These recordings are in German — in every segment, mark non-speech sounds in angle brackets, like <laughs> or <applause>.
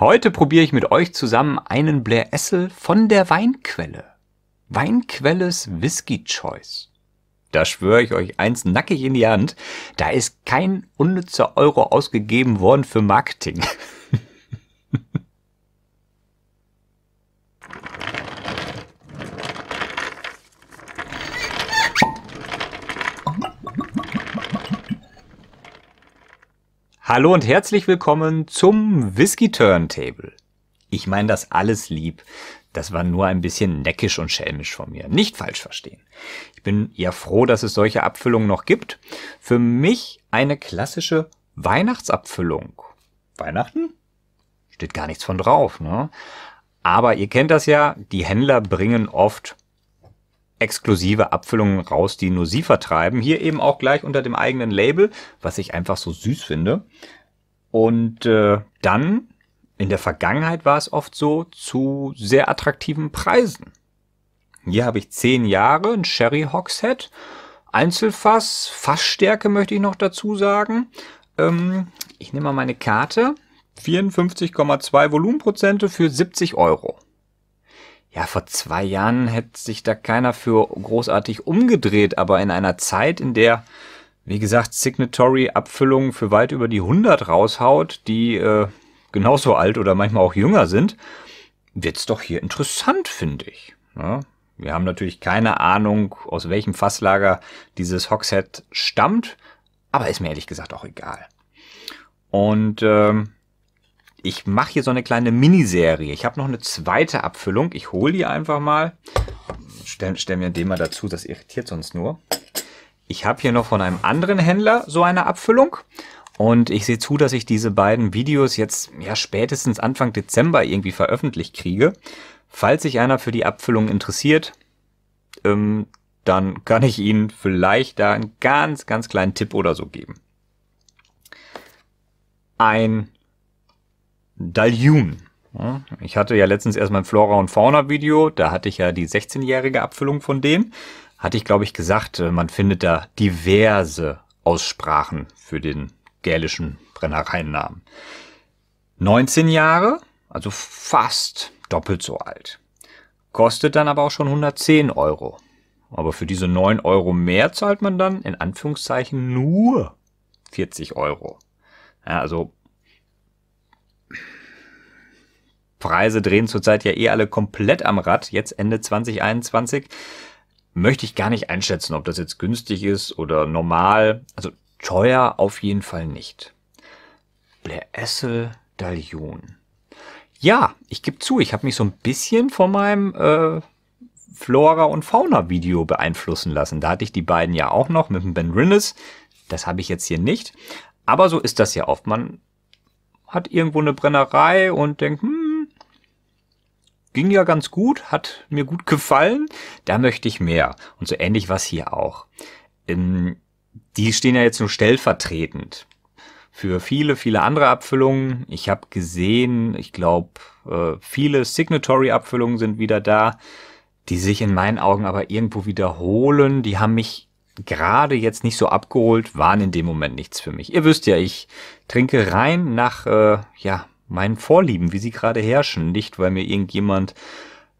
Heute probiere ich mit euch zusammen einen Blair Essel von der Weinquelle. Weinquelles Whisky Choice. Da schwöre ich euch eins nackig in die Hand, da ist kein unnützer Euro ausgegeben worden für Marketing. <laughs> Hallo und herzlich willkommen zum Whisky Turntable. Ich meine das alles lieb. Das war nur ein bisschen neckisch und schelmisch von mir. Nicht falsch verstehen. Ich bin ja froh, dass es solche Abfüllungen noch gibt. Für mich eine klassische Weihnachtsabfüllung. Weihnachten? Steht gar nichts von drauf, ne? Aber ihr kennt das ja, die Händler bringen oft exklusive Abfüllungen raus, die nur sie vertreiben. Hier eben auch gleich unter dem eigenen Label, was ich einfach so süß finde. Und äh, dann, in der Vergangenheit war es oft so, zu sehr attraktiven Preisen. Hier habe ich zehn Jahre, ein Sherry Hogshead, Einzelfass, Fassstärke möchte ich noch dazu sagen. Ähm, ich nehme mal meine Karte. 54,2 Volumenprozente für 70 Euro ja, vor zwei Jahren hätte sich da keiner für großartig umgedreht, aber in einer Zeit, in der, wie gesagt, Signatory-Abfüllungen für weit über die 100 raushaut, die äh, genauso alt oder manchmal auch jünger sind, wird's doch hier interessant, finde ich. Ja, ne? wir haben natürlich keine Ahnung, aus welchem Fasslager dieses Hogshead stammt, aber ist mir ehrlich gesagt auch egal. Und ähm, ich mache hier so eine kleine Miniserie. Ich habe noch eine zweite Abfüllung. Ich hole die einfach mal. Stellen stell mir den mal dazu, das irritiert sonst nur. Ich habe hier noch von einem anderen Händler so eine Abfüllung. Und ich sehe zu, dass ich diese beiden Videos jetzt ja spätestens Anfang Dezember irgendwie veröffentlicht kriege. Falls sich einer für die Abfüllung interessiert, ähm, dann kann ich Ihnen vielleicht da einen ganz, ganz kleinen Tipp oder so geben. Ein Dalyun. Ich hatte ja letztens erst mein Flora und Fauna Video, da hatte ich ja die 16-jährige Abfüllung von dem. Hatte ich, glaube ich, gesagt, äh, man findet da diverse Aussprachen für den gälischen Brennereiennamen. 19 Jahre, also fast doppelt so alt. Kostet dann aber auch schon 110 Euro. Aber für diese 9 Euro mehr zahlt man dann in Anführungszeichen nur 40 Euro. Ja, also Preise drehen zurzeit ja eh alle komplett am Rad, jetzt Ende 2021. Möchte ich gar nicht einschätzen, ob das jetzt günstig ist oder normal. Also teuer auf jeden Fall nicht. Blair Essel Dallion. Ja, ich gebe zu, ich habe mich so ein bisschen von meinem äh, Flora- und Fauna-Video beeinflussen lassen. Da hatte ich die beiden ja auch noch mit dem Ben Rinnes. Das habe ich jetzt hier nicht. Aber so ist das ja oft. Man hat irgendwo eine Brennerei und denkt, hm, ging ja ganz gut, hat mir gut gefallen, da möchte ich mehr. Und so ähnlich was hier auch. Ähm, die stehen ja jetzt nur stellvertretend für viele, viele andere Abfüllungen. Ich habe gesehen, ich glaube, äh, viele Signatory-Abfüllungen sind wieder da, die sich in meinen Augen aber irgendwo wiederholen. Die haben mich gerade jetzt nicht so abgeholt, waren in dem Moment nichts für mich. Ihr wisst ja, ich trinke rein nach, äh, ja, meinen Vorlieben, wie sie gerade herrschen. Nicht, weil mir irgendjemand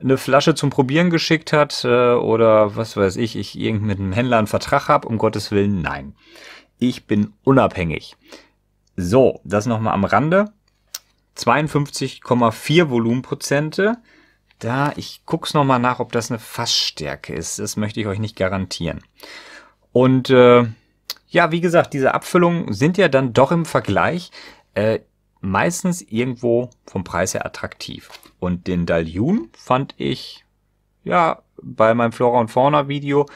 eine Flasche zum Probieren geschickt hat äh, oder was weiß ich, ich irgend mit einem Händler einen Vertrag habe, um Gottes Willen, nein. Ich bin unabhängig. So, das nochmal am Rande. 52,4 Volumenprozente. Da, ich guck's nochmal nach, ob das eine Fassstärke ist. Das möchte ich euch nicht garantieren. Und äh, ja, wie gesagt, diese Abfüllungen sind ja dann doch im Vergleich äh, meistens irgendwo vom Preis her attraktiv. Und den Dalyun fand ich, ja, bei meinem Flora und Fauna Video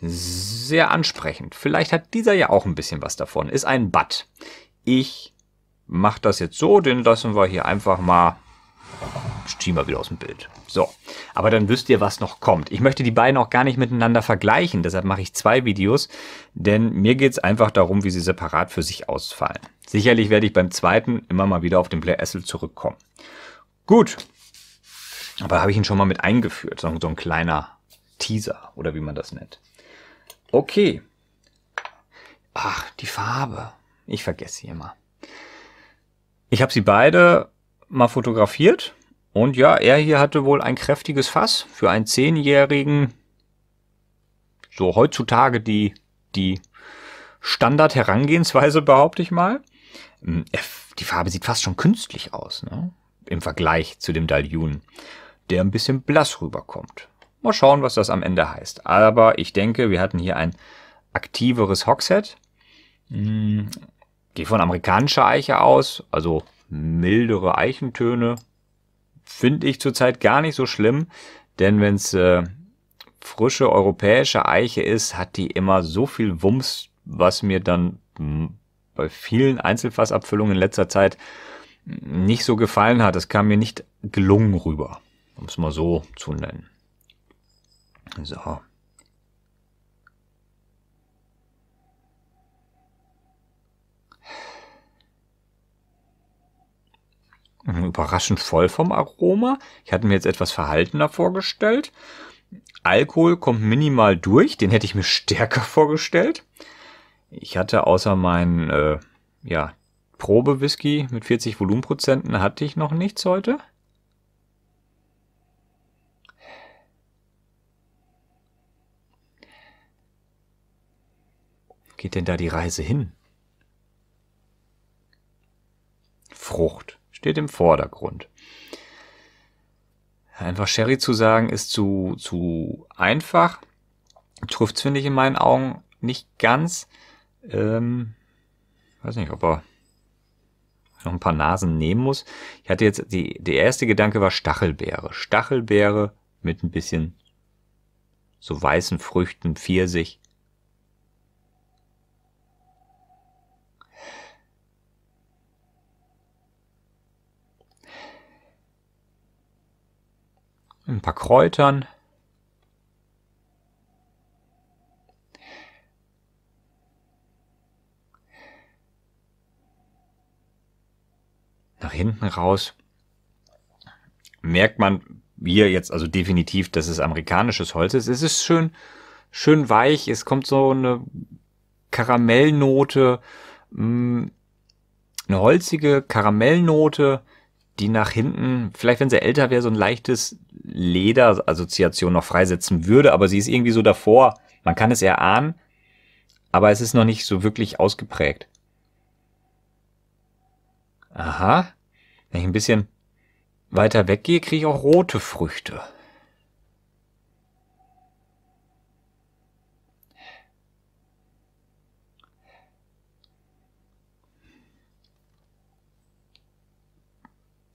sehr ansprechend. Vielleicht hat dieser ja auch ein bisschen was davon. Ist ein Bad. Ich mache das jetzt so, den lassen wir hier einfach mal zieh mal wieder aus dem Bild. So, aber dann wisst ihr, was noch kommt. Ich möchte die beiden auch gar nicht miteinander vergleichen, deshalb mache ich zwei Videos, denn mir geht es einfach darum, wie sie separat für sich ausfallen. Sicherlich werde ich beim zweiten immer mal wieder auf den Blair Essel zurückkommen. Gut, aber habe ich ihn schon mal mit eingeführt, so, so ein kleiner Teaser oder wie man das nennt. Okay. Ach, die Farbe. Ich vergesse sie immer. Ich habe sie beide mal fotografiert und ja, er hier hatte wohl ein kräftiges Fass für einen Zehnjährigen. So heutzutage die, die Standard-Herangehensweise, behaupte ich mal. Hm, die Farbe sieht fast schon künstlich aus, ne? im Vergleich zu dem Daljun, der ein bisschen blass rüberkommt. Mal schauen, was das am Ende heißt. Aber ich denke, wir hatten hier ein aktiveres Hogshead. Hm, gehe von amerikanischer Eiche aus, also mildere Eichentöne, finde ich zurzeit gar nicht so schlimm, denn wenn es äh, frische europäische Eiche ist, hat die immer so viel Wumms, was mir dann bei vielen Einzelfassabfüllungen in letzter Zeit nicht so gefallen hat. Es kam mir nicht gelungen rüber, um es mal so zu nennen. So. Mhm, überraschend voll vom Aroma. Ich hatte mir jetzt etwas verhaltener vorgestellt. Alkohol kommt minimal durch, den hätte ich mir <laughs> stärker vorgestellt. Ich hatte außer meinen äh, ja, Probe-Whisky mit 40 Volumenprozenten hatte ich noch nichts heute. geht denn da die Reise hin? Frucht steht im Vordergrund. Einfach Sherry zu sagen, ist zu, zu einfach. Trifft's, finde ich, in meinen Augen nicht ganz. Ähm, weiß nicht, ob er noch ein paar Nasen nehmen muss. Ich hatte jetzt, die, der erste Gedanke war Stachelbeere. Stachelbeere mit ein bisschen so weißen Früchten, Pfirsich. ein paar Kräutern. Nach hinten raus merkt man hier jetzt also definitiv, dass es amerikanisches Holz ist. Es ist schön, schön weich. Es kommt so eine Karamellnote, mm, eine holzige Karamellnote die nach hinten, vielleicht wenn sie älter wäre, so ein leichtes Leder-Assoziation noch freisetzen würde, aber sie ist irgendwie so davor. Man kann es erahnen, aber es ist noch nicht so wirklich ausgeprägt. Aha. Wenn ich ein bisschen weiter weggehe, kriege ich auch rote Früchte.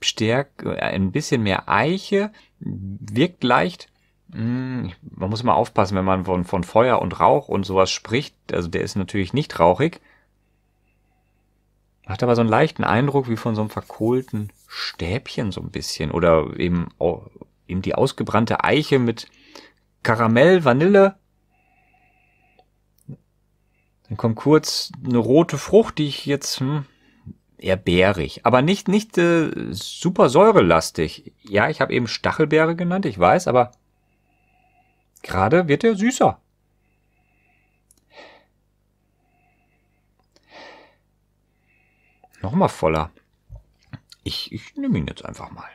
stärk, äh, ein bisschen mehr Eiche, wirkt leicht. Hm, man muss mal aufpassen, wenn man von, von Feuer und Rauch und sowas spricht. Also der ist natürlich nicht rauchig. Hat aber so einen leichten Eindruck wie von so einem verkohlten Stäbchen so ein bisschen. Oder eben, eben die ausgebrannte Eiche mit Karamell, Vanille. Dann kommt kurz eine rote Frucht, die ich jetzt, hm, eher bärig, aber nicht, nicht äh, super säurelastig. Ja, ich habe eben Stachelbeere genannt, ich weiß, aber gerade wird er süßer. Nochmal voller. Ich, ich nehme ihn jetzt einfach mal.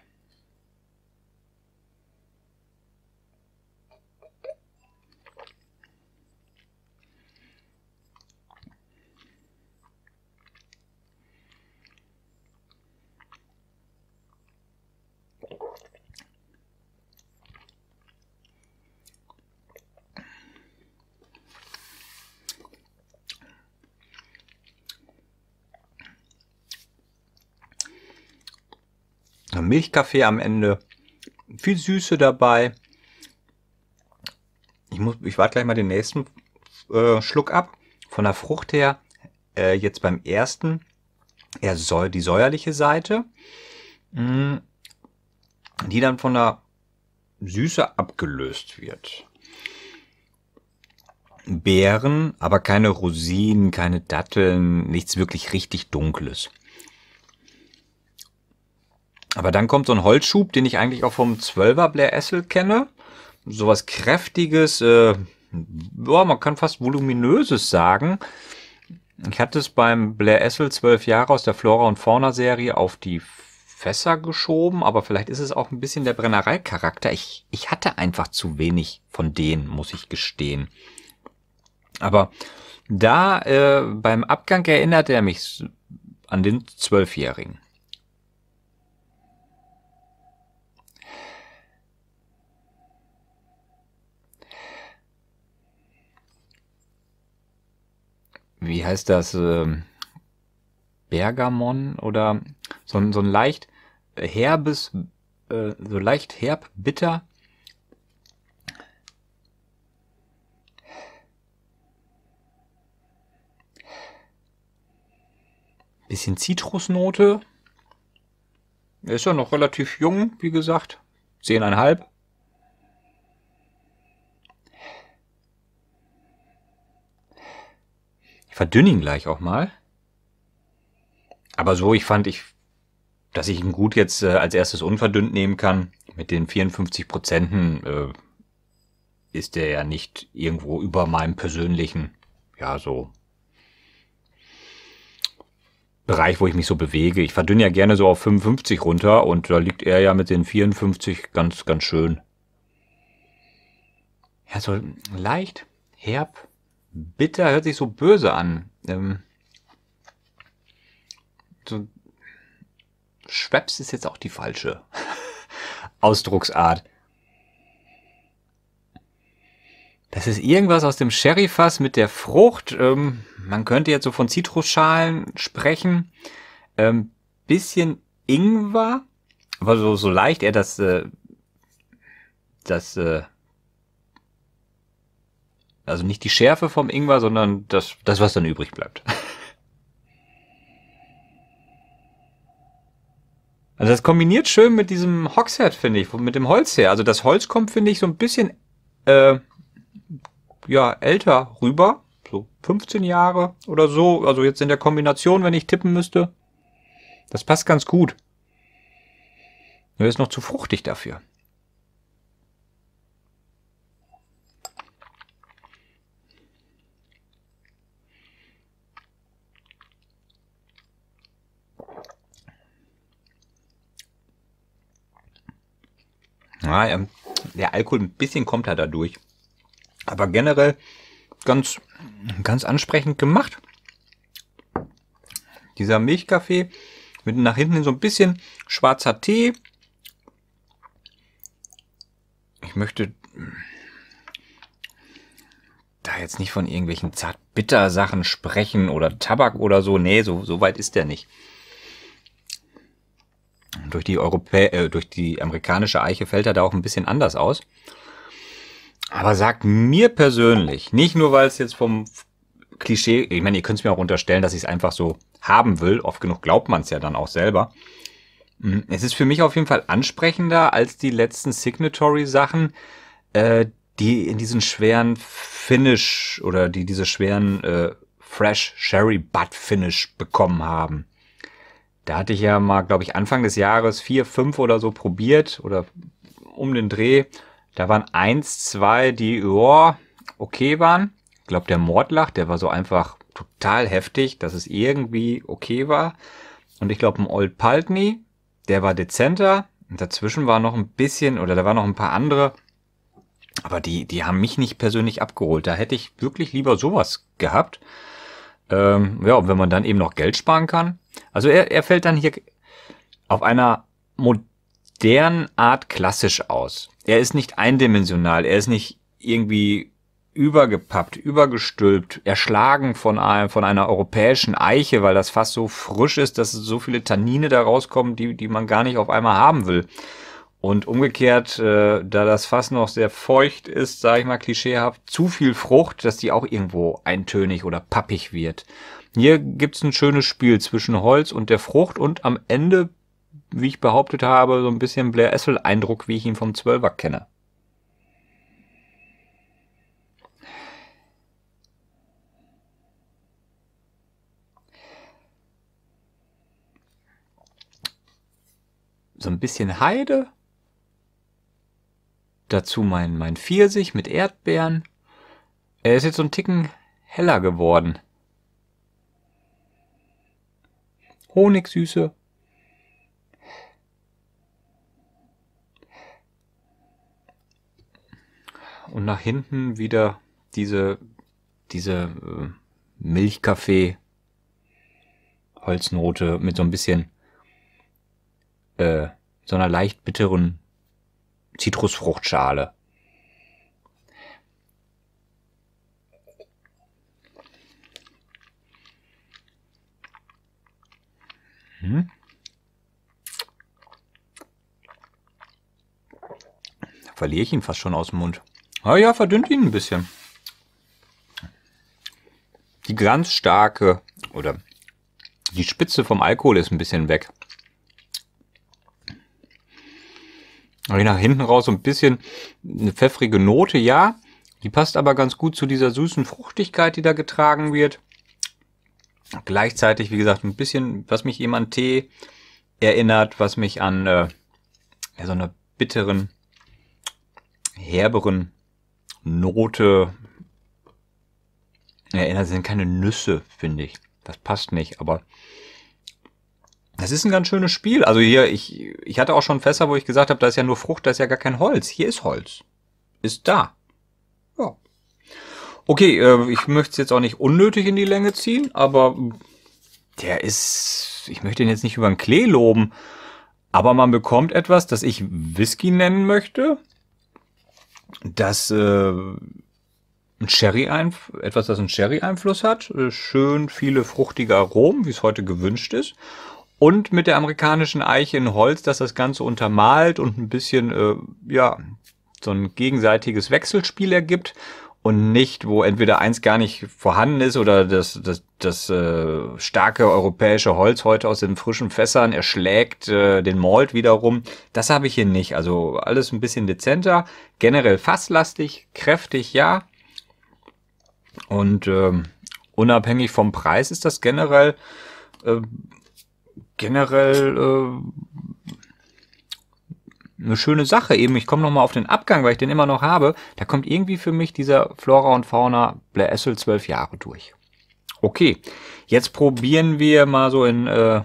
Milchkaffee am Ende. Viel Süße dabei. Ich, ich warte gleich mal den nächsten äh, Schluck ab. Von der Frucht her, äh, jetzt beim ersten, eher soll die säuerliche Seite, mh, mm, die dann von der Süße abgelöst wird. Beeren, aber keine Rosinen, keine Datteln, nichts wirklich richtig Dunkles. Aber dann kommt so ein Holzschub, den ich eigentlich auch vom 12er Blair Essel kenne. Sowas kräftiges, äh, boah, man kann fast voluminöses sagen. Ich hatte es beim Blair Essel zwölf Jahre aus der Flora und Fauna Serie auf die Fässer geschoben, aber vielleicht ist es auch ein bisschen der Brennereicharakter. Ich, ich hatte einfach zu wenig von denen, muss ich gestehen. Aber da äh, beim Abgang erinnert er mich an den Zwölfjährigen. wie heißt das, ähm, Bergamon oder so ein, so ein leicht herbes, äh, so leicht herb, bitter. Bisschen Zitrusnote. ist ja noch relativ jung, wie gesagt. Zehneinhalb. verdünne ihn gleich auch mal. Aber so, ich fand, ich, dass ich ihn gut jetzt äh, als erstes unverdünnt nehmen kann. Mit den 54 Prozenten äh, ist der ja nicht irgendwo über meinem persönlichen, ja, so Bereich, wo ich mich so bewege. Ich verdünne ja gerne so auf 55 runter und da liegt er ja mit den 54 ganz, ganz schön. Ja, so leicht, herb, bitter hört sich so böse an. Ähm, so Schweps ist jetzt auch die falsche <laughs> Ausdrucksart. Das ist irgendwas aus dem Sherryfass mit der Frucht. Ähm, man könnte jetzt so von Zitrusschalen sprechen. Ähm, bisschen Ingwer, aber so, so leicht eher das, äh, das äh, also nicht die Schärfe vom Ingwer, sondern das, das was dann übrig bleibt. Also das kombiniert schön mit diesem Hoxhead, finde ich, mit dem Holz her. Also das Holz kommt, finde ich, so ein bisschen äh, ja, älter rüber. So 15 Jahre oder so. Also jetzt in der Kombination, wenn ich tippen müsste. Das passt ganz gut. Nur ist noch zu fruchtig dafür. Ja, ähm, der Alkohol ein bisschen kommt da halt dadurch. Aber generell ganz, ganz ansprechend gemacht. Dieser Milchkaffee mit nach hinten so ein bisschen schwarzer Tee. Ich möchte da jetzt nicht von irgendwelchen zart-bitter Sachen sprechen oder Tabak oder so. Nee, so, so weit ist der nicht. Durch die, Europä äh, durch die amerikanische Eiche fällt er da auch ein bisschen anders aus. Aber sagt mir persönlich, nicht nur weil es jetzt vom Klischee, ich meine, ihr könnt es mir auch unterstellen, dass ich es einfach so haben will. Oft genug glaubt man es ja dann auch selber. Hm, es ist für mich auf jeden Fall ansprechender als die letzten Signatory-Sachen, äh, die in diesen schweren Finish oder die diese schweren äh, Fresh Sherry Butt Finish bekommen haben. Da hatte ich ja mal, glaube ich, Anfang des Jahres vier, fünf oder so probiert oder um den Dreh. Da waren eins, zwei, die oh, okay waren. Ich glaube, der Mordlach, der war so einfach total heftig, dass es irgendwie okay war. Und ich glaube, ein Old Paltney, der war dezenter. Und dazwischen war noch ein bisschen, oder da waren noch ein paar andere. Aber die, die haben mich nicht persönlich abgeholt. Da hätte ich wirklich lieber sowas gehabt. Ähm, ja, und wenn man dann eben noch Geld sparen kann, also er, er fällt dann hier auf einer modernen Art klassisch aus. Er ist nicht eindimensional, er ist nicht irgendwie übergepappt, übergestülpt, erschlagen von, einem, von einer europäischen Eiche, weil das Fass so frisch ist, dass so viele Tannine da rauskommen, die, die man gar nicht auf einmal haben will. Und umgekehrt, äh, da das Fass noch sehr feucht ist, sage ich mal klischeehaft, zu viel Frucht, dass die auch irgendwo eintönig oder pappig wird. Hier gibt's ein schönes Spiel zwischen Holz und der Frucht und am Ende, wie ich behauptet habe, so ein bisschen Blair Essel-Eindruck, wie ich ihn vom Zwölfer kenne. So ein bisschen Heide. Dazu mein, mein Pfirsich mit Erdbeeren. Er ist jetzt so ein Ticken heller geworden. Honigsüße und nach hinten wieder diese, diese äh, Milchkaffee Holznote mit so ein bisschen äh, so einer leicht bitteren Zitrusfruchtschale. Da mhm. verliere ich ihn fast schon aus dem Mund. Ah ja, verdünnt ihn ein bisschen. Die ganz starke oder die Spitze vom Alkohol ist ein bisschen weg. Ich nach hinten raus so ein bisschen eine pfeffrige Note, ja. Die passt aber ganz gut zu dieser süßen Fruchtigkeit, die da getragen wird. Gleichzeitig, wie gesagt, ein bisschen, was mich eben an Tee erinnert, was mich an äh, ja, so einer bitteren, herberen Note erinnert. Das sind keine Nüsse, finde ich. Das passt nicht, aber das ist ein ganz schönes Spiel. Also hier, ich, ich hatte auch schon Fässer, wo ich gesagt habe, da ist ja nur Frucht, da ist ja gar kein Holz. Hier ist Holz. Ist da. Okay, äh, ich möchte es jetzt auch nicht unnötig in die Länge ziehen, aber der ist, ich möchte ihn jetzt nicht über den Klee loben, aber man bekommt etwas, das ich Whisky nennen möchte, das äh, ein Sherry etwas, das einen Sherry-Einfluss hat, äh, schön viele fruchtige Aromen, wie es heute gewünscht ist, und mit der amerikanischen Eiche in Holz, dass das Ganze untermalt und ein bisschen, äh, ja, so ein gegenseitiges Wechselspiel ergibt und nicht, wo entweder eins gar nicht vorhanden ist oder das, das, das äh, starke europäische Holz heute aus den frischen Fässern erschlägt äh, den Malt wiederum. Das habe ich hier nicht. Also alles ein bisschen dezenter, generell fasslastig, kräftig, ja. Und ähm, unabhängig vom Preis ist das generell äh, generell äh, eine schöne Sache eben. Ich komme nochmal auf den Abgang, weil ich den immer noch habe. Da kommt irgendwie für mich dieser Flora und Fauna Blair Essel zwölf Jahre durch. Okay, jetzt probieren wir mal so in äh,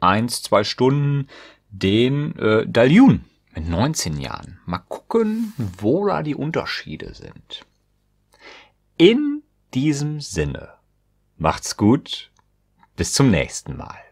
eins, zwei Stunden den äh, Dalyun mit 19 Jahren. Mal gucken, wo da die Unterschiede sind. In diesem Sinne, macht's gut, bis zum nächsten Mal.